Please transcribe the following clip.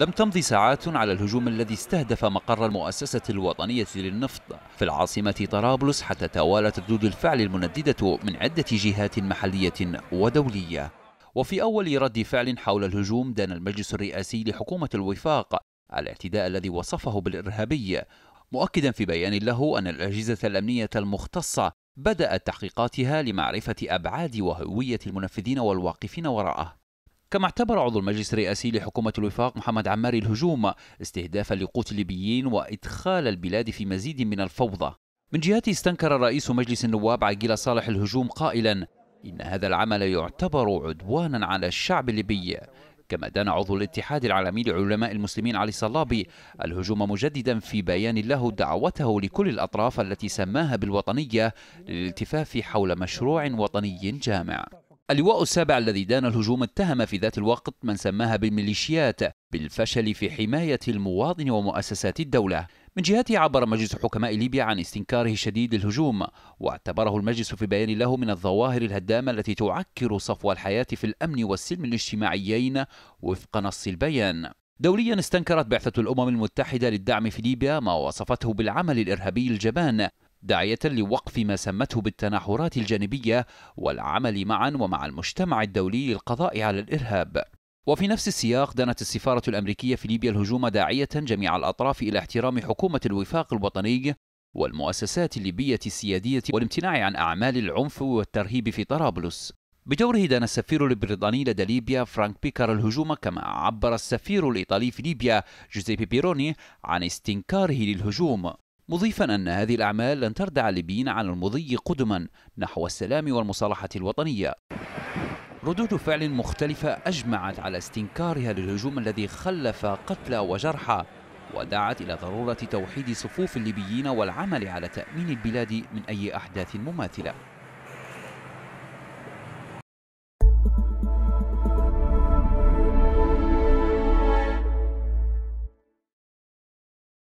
لم تمضي ساعات على الهجوم الذي استهدف مقر المؤسسة الوطنية للنفط في العاصمة طرابلس حتى توالت ردود الفعل المنددة من عدة جهات محلية ودولية وفي أول رد فعل حول الهجوم دان المجلس الرئاسي لحكومة الوفاق الاعتداء الذي وصفه بالإرهابي مؤكدا في بيان له أن الأجهزة الأمنية المختصة بدأت تحقيقاتها لمعرفة أبعاد وهوية المنفذين والواقفين وراءه كما اعتبر عضو المجلس الرئاسي لحكومة الوفاق محمد عماري الهجوم استهدافا لقوت الليبيين وإدخال البلاد في مزيد من الفوضى من جهته استنكر رئيس مجلس النواب عقيل صالح الهجوم قائلا إن هذا العمل يعتبر عدوانا على الشعب الليبي كما دان عضو الاتحاد العالمي لعلماء المسلمين علي صلابي الهجوم مجددا في بيان له دعوته لكل الأطراف التي سماها بالوطنية للالتفاف حول مشروع وطني جامع اللواء السابع الذي دان الهجوم اتهم في ذات الوقت من سماها بالميليشيات بالفشل في حماية المواطن ومؤسسات الدولة من جهته عبر مجلس حكماء ليبيا عن استنكاره الشديد للهجوم واعتبره المجلس في بيان له من الظواهر الهدامة التي تعكر صفو الحياة في الأمن والسلم الاجتماعيين وفق نص البيان دوليا استنكرت بعثة الأمم المتحدة للدعم في ليبيا ما وصفته بالعمل الإرهابي الجبان داعية لوقف ما سمته بالتناحرات الجانبية والعمل معا ومع المجتمع الدولي للقضاء على الإرهاب. وفي نفس السياق دانت السفارة الأمريكية في ليبيا الهجوم داعية جميع الأطراف إلى احترام حكومة الوفاق الوطني والمؤسسات الليبية السيادية والامتناع عن أعمال العنف والترهيب في طرابلس. بدوره دان السفير البريطاني لدى ليبيا فرانك بيكر الهجوم كما عبر السفير الإيطالي في ليبيا جوزيبي بيروني عن استنكاره للهجوم مضيفا أن هذه الأعمال لن تردع الليبيين عن المضي قدما نحو السلام والمصالحة الوطنية ردود فعل مختلفة أجمعت على استنكارها للهجوم الذي خلف قتلى وجرحى ودعت إلى ضرورة توحيد صفوف الليبيين والعمل على تأمين البلاد من أي أحداث مماثلة